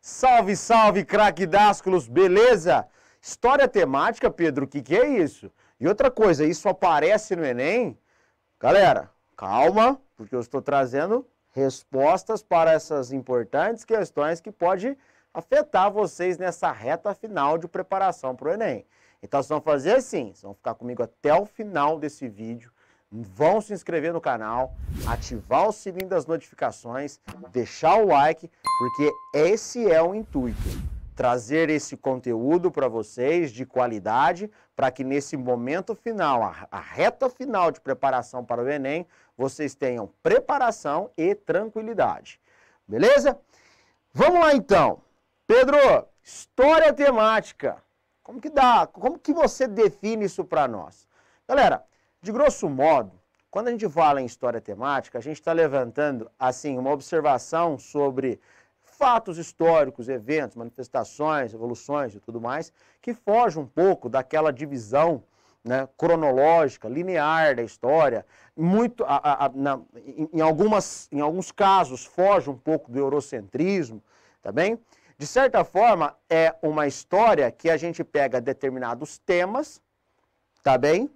Salve, salve, craque Dásculos, beleza? História temática, Pedro, o que, que é isso? E outra coisa, isso aparece no Enem? Galera, calma, porque eu estou trazendo respostas para essas importantes questões que pode afetar vocês nessa reta final de preparação para o Enem. Então vocês vão fazer assim, vocês vão ficar comigo até o final desse vídeo, vão se inscrever no canal, ativar o sininho das notificações, deixar o like, porque esse é o intuito. Trazer esse conteúdo para vocês de qualidade, para que nesse momento final, a, a reta final de preparação para o Enem, vocês tenham preparação e tranquilidade. Beleza? Vamos lá então. Pedro, história temática. Como que dá? Como que você define isso para nós? Galera, de grosso modo, quando a gente fala em história temática, a gente está levantando assim uma observação sobre fatos históricos, eventos, manifestações, evoluções e tudo mais, que foge um pouco daquela divisão né, cronológica, linear da história, muito a, a, na, em, algumas, em alguns casos foge um pouco do eurocentrismo, tá bem? De certa forma, é uma história que a gente pega determinados temas, tá bem?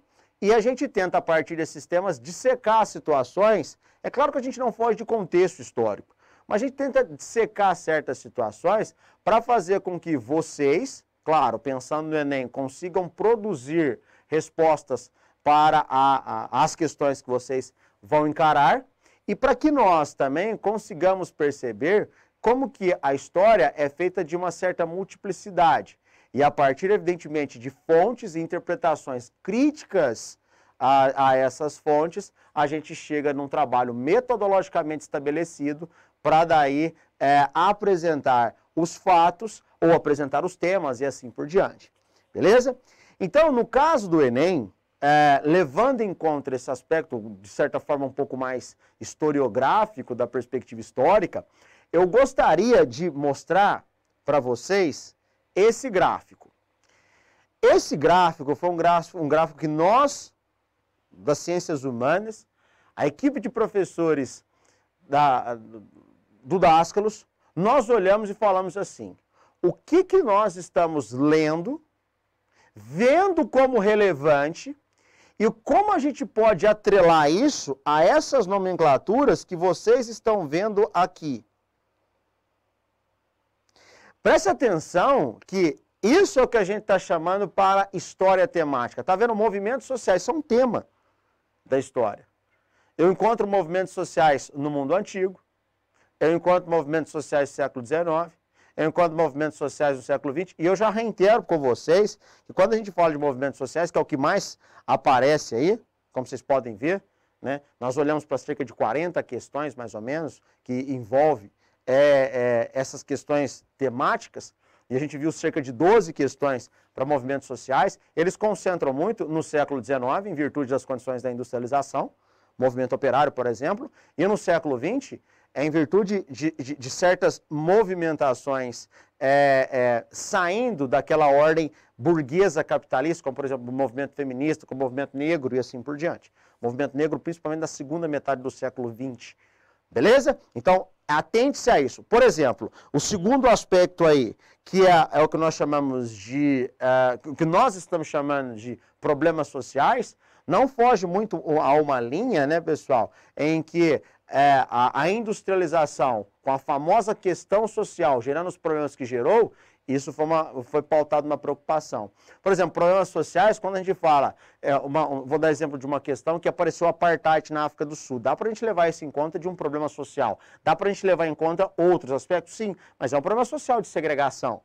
E a gente tenta, a partir desses temas, dissecar situações. É claro que a gente não foge de contexto histórico, mas a gente tenta dissecar certas situações para fazer com que vocês, claro, pensando no Enem, consigam produzir respostas para a, a, as questões que vocês vão encarar e para que nós também consigamos perceber como que a história é feita de uma certa multiplicidade. E a partir, evidentemente, de fontes e interpretações críticas a, a essas fontes, a gente chega num trabalho metodologicamente estabelecido para daí é, apresentar os fatos ou apresentar os temas e assim por diante. Beleza? Então, no caso do Enem, é, levando em conta esse aspecto, de certa forma, um pouco mais historiográfico da perspectiva histórica, eu gostaria de mostrar para vocês esse gráfico. Esse gráfico foi um gráfico, um gráfico que nós, das ciências humanas, a equipe de professores da, do Dáscalos, nós olhamos e falamos assim, o que, que nós estamos lendo, vendo como relevante e como a gente pode atrelar isso a essas nomenclaturas que vocês estão vendo aqui. Preste atenção que isso é o que a gente está chamando para história temática. Está vendo? Movimentos sociais são um tema da história. Eu encontro movimentos sociais no mundo antigo, eu encontro movimentos sociais do século XIX, eu encontro movimentos sociais do século XX, e eu já reitero com vocês que quando a gente fala de movimentos sociais, que é o que mais aparece aí, como vocês podem ver, né? nós olhamos para cerca de 40 questões, mais ou menos, que envolve é, é essas questões temáticas, e a gente viu cerca de 12 questões para movimentos sociais, eles concentram muito no século XIX, em virtude das condições da industrialização, movimento operário, por exemplo, e no século XX, é em virtude de, de, de certas movimentações é, é, saindo daquela ordem burguesa capitalista, como por exemplo o movimento feminista, com o movimento negro e assim por diante. O movimento negro principalmente na segunda metade do século XX. Beleza? Então, Atente-se a isso. Por exemplo, o segundo aspecto aí, que é, é o que nós chamamos de, o é, uh, que nós estamos chamando de problemas sociais, não foge muito a uma linha, né, pessoal, em que é, a industrialização, com a famosa questão social, gerando os problemas que gerou, isso foi, uma, foi pautado uma preocupação. Por exemplo, problemas sociais, quando a gente fala, é uma, vou dar exemplo de uma questão que apareceu o apartheid na África do Sul. Dá para a gente levar isso em conta de um problema social? Dá para a gente levar em conta outros aspectos? Sim, mas é um problema social de segregação.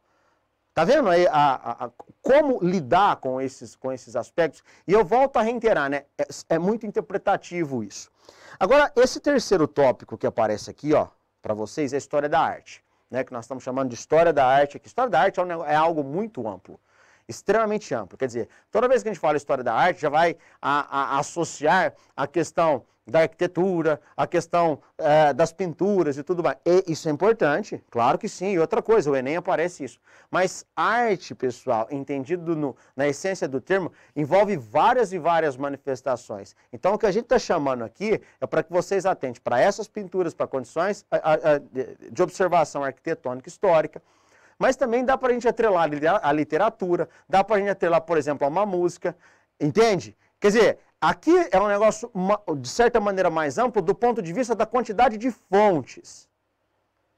Tá vendo aí a, a, como lidar com esses, com esses aspectos? E eu volto a reiterar, né? É, é muito interpretativo isso. Agora, esse terceiro tópico que aparece aqui, ó, para vocês, é a história da arte né, que nós estamos chamando de história da arte, que história da arte é, é algo muito amplo extremamente amplo. Quer dizer, toda vez que a gente fala história da arte, já vai a, a, associar a questão da arquitetura, a questão é, das pinturas e tudo mais. E isso é importante, claro que sim. E outra coisa, o Enem aparece isso. Mas arte, pessoal, entendido no, na essência do termo, envolve várias e várias manifestações. Então, o que a gente está chamando aqui é para que vocês atentem para essas pinturas, para condições a, a, de observação arquitetônica histórica, mas também dá para a gente atrelar a literatura, dá para a gente atrelar, por exemplo, a uma música, entende? Quer dizer, aqui é um negócio, de certa maneira, mais amplo do ponto de vista da quantidade de fontes,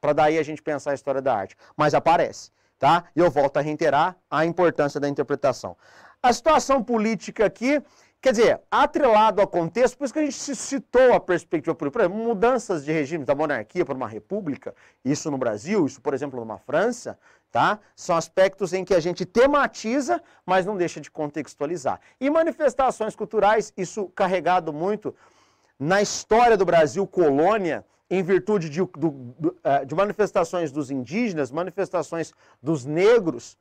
para daí a gente pensar a história da arte. Mas aparece, tá? E eu volto a reiterar a importância da interpretação. A situação política aqui Quer dizer, atrelado ao contexto, por isso que a gente citou a perspectiva política. Por exemplo, mudanças de regimes da monarquia para uma república, isso no Brasil, isso, por exemplo, numa França, tá? São aspectos em que a gente tematiza, mas não deixa de contextualizar. E manifestações culturais, isso carregado muito na história do Brasil colônia, em virtude de, do, eh, de manifestações dos indígenas, manifestações dos negros,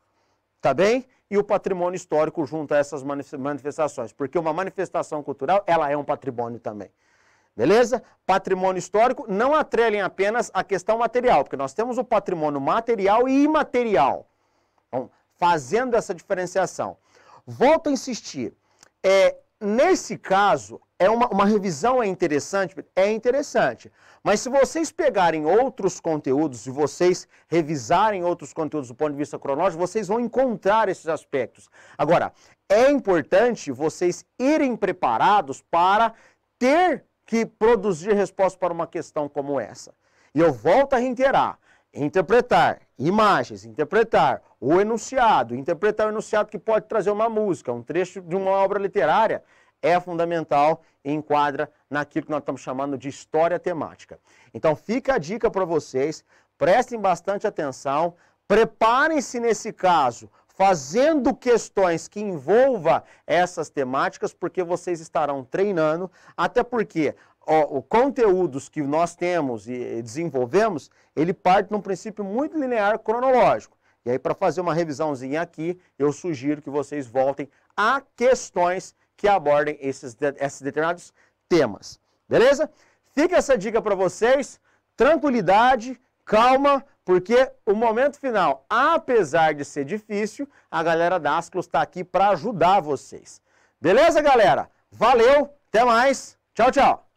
tá bem? e o patrimônio histórico junto a essas manifestações, porque uma manifestação cultural, ela é um patrimônio também. Beleza? Patrimônio histórico, não atrelem apenas a questão material, porque nós temos o patrimônio material e imaterial. Então, fazendo essa diferenciação. Volto a insistir, é, nesse caso, é uma, uma revisão é interessante? É interessante. Mas se vocês pegarem outros conteúdos, e vocês revisarem outros conteúdos do ponto de vista cronológico, vocês vão encontrar esses aspectos. Agora, é importante vocês irem preparados para ter que produzir resposta para uma questão como essa. E eu volto a reiterar, interpretar imagens, interpretar o enunciado, interpretar o enunciado que pode trazer uma música, um trecho de uma obra literária, é fundamental e enquadra naquilo que nós estamos chamando de história temática. Então fica a dica para vocês, prestem bastante atenção, preparem-se nesse caso, fazendo questões que envolva essas temáticas, porque vocês estarão treinando, até porque o conteúdos que nós temos e desenvolvemos, ele parte de um princípio muito linear cronológico. E aí, para fazer uma revisãozinha aqui, eu sugiro que vocês voltem a questões que abordem esses, esses determinados temas. Beleza? Fica essa dica para vocês. Tranquilidade, calma, porque o momento final, apesar de ser difícil, a galera da Asclus está aqui para ajudar vocês. Beleza, galera? Valeu, até mais. Tchau, tchau.